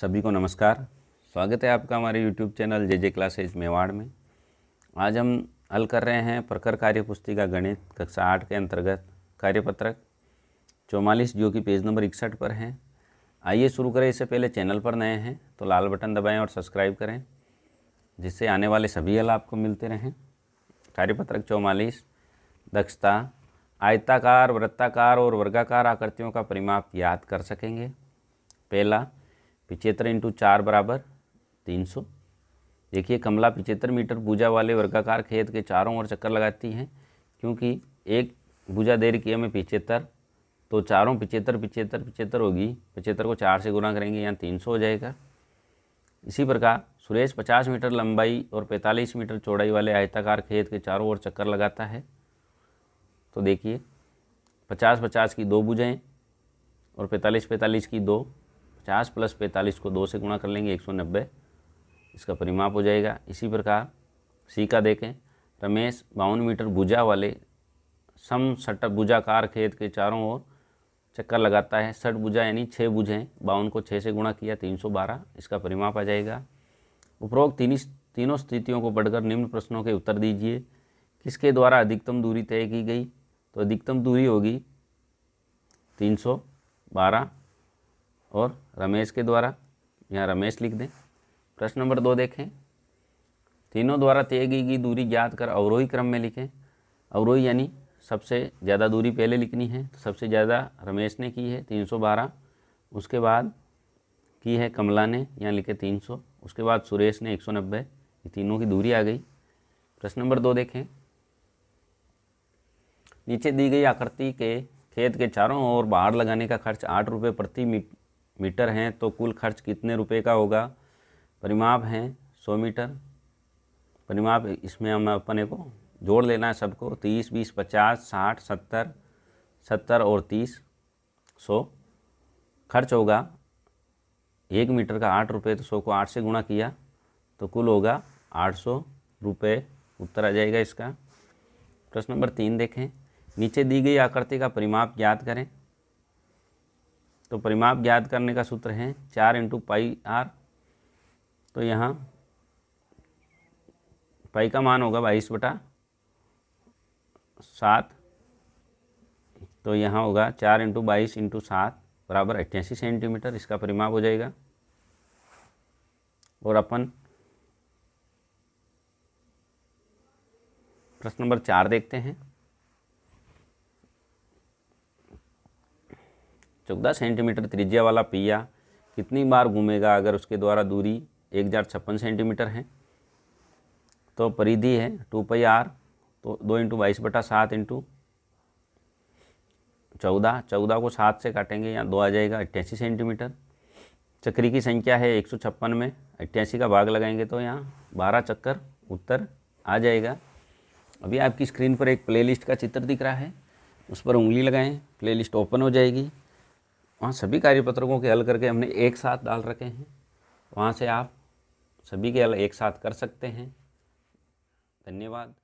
सभी को नमस्कार स्वागत है आपका हमारे YouTube channel J J classes Mewar में आज हम हल कर रहे हैं प्रखर कार्य पुस्तिका गणित कक्षा आठ के अंतर्गत कार्यपत्रक चौवालीस जो कि पेज नंबर इकसठ पर है आइए शुरू करें इससे पहले चैनल पर नए हैं तो लाल बटन दबाएं और सब्सक्राइब करें जिससे आने वाले सभी हल आपको मिलते रहें कार्यपत्रक चौवालीस दक्षता आयताकार वृत्ताकार और वर्गाकार आकृतियों का परिमाप याद कर सकेंगे पहला पिचहत्तर इंटू चार बराबर तीन सौ देखिए कमला पिचहत्तर मीटर भुजा वाले वर्गाकार खेत के चारों ओर चक्कर लगाती हैं क्योंकि एक भुजा देर किए में हमें पिचहत्तर तो चारों पिचहत्तर पिचहत्तर पिचहत्तर होगी पिचहत्तर को चार से गुना करेंगे यहाँ तीन सौ हो जाएगा इसी प्रकार सुरेश पचास मीटर लंबाई और पैंतालीस मीटर चौड़ाई वाले आयताकार खेत के चारों ओर चक्कर लगाता है तो देखिए पचास पचास की दो भुजाएँ और पैंतालीस पैंतालीस की दो पचास प्लस पैंतालीस को दो से गुणा कर लेंगे एक सौ नब्बे इसका परिमाप हो जाएगा इसी प्रकार सी का देखें रमेश बावन मीटर भुजा वाले सम भुजाकार खेत के चारों ओर चक्कर लगाता है सट भुजा यानी छः भुजें बावन को छः से गुणा किया तीन सौ बारह इसका परिमाप आ जाएगा उपरोक्त तीन तीनों स्थितियों को पढ़कर निम्न प्रश्नों के उत्तर दीजिए किसके द्वारा अधिकतम दूरी तय की गई तो अधिकतम दूरी होगी तीन सौ बारह और रमेश के द्वारा यहाँ रमेश लिख दें प्रश्न नंबर दो देखें तीनों द्वारा तय की गई दूरी ज्ञात कर अवरोही क्रम में लिखें अवरोही यानी सबसे ज़्यादा दूरी पहले लिखनी है तो सबसे ज़्यादा रमेश ने की है 312 उसके बाद की है कमला ने यहाँ लिखे 300 उसके बाद सुरेश ने 190 ये तीनों की दूरी आ गई प्रश्न नंबर दो देखें नीचे दी गई आकृति के खेत के चारों ओर बाहर लगाने का खर्च आठ रुपये प्रति मीटर मीटर हैं तो कुल खर्च कितने रुपए का होगा परिमाप हैं सौ मीटर परिमाप इसमें हम अपने को जोड़ लेना है सबको तीस बीस पचास साठ सत्तर सत्तर और तीस सौ खर्च होगा एक मीटर का आठ रुपये तो सौ को आठ से गुणा किया तो कुल होगा आठ सौ रुपये उत्तर आ जाएगा इसका प्रश्न नंबर तीन देखें नीचे दी गई आकृति का परिमाप ज्ञात करें तो परिमाप ज्ञात करने का सूत्र है चार इंटू पाई आर तो यहाँ पाई का मान होगा बाईस बटा सात तो यहाँ होगा चार इंटू बाईस इंटू सात बराबर अट्ठासी सेंटीमीटर इसका परिमाप हो जाएगा और अपन प्रश्न नंबर चार देखते हैं चौदह सेंटीमीटर त्रिज्या वाला पहिया कितनी बार घूमेगा अगर उसके द्वारा दूरी एक हज़ार छप्पन सेंटीमीटर है तो परिधि है टू पाई आर तो दो इंटू बाईस बटा सात इंटू चौदह चौदह को सात से काटेंगे यहाँ दो आ जाएगा अट्ठासी सेंटीमीटर चक्री की संख्या है एक सौ छप्पन में अट्ठासी का भाग लगाएंगे तो यहाँ बारह चक्कर उत्तर आ जाएगा अभी आपकी स्क्रीन पर एक प्लेलिस्ट का चित्र दिख रहा है उस पर उंगली लगाएं प्लेलिस्ट ओपन हो जाएगी वहाँ सभी कार्यपत्रकों के हल करके हमने एक साथ डाल रखे हैं वहाँ से आप सभी के हल एक साथ कर सकते हैं धन्यवाद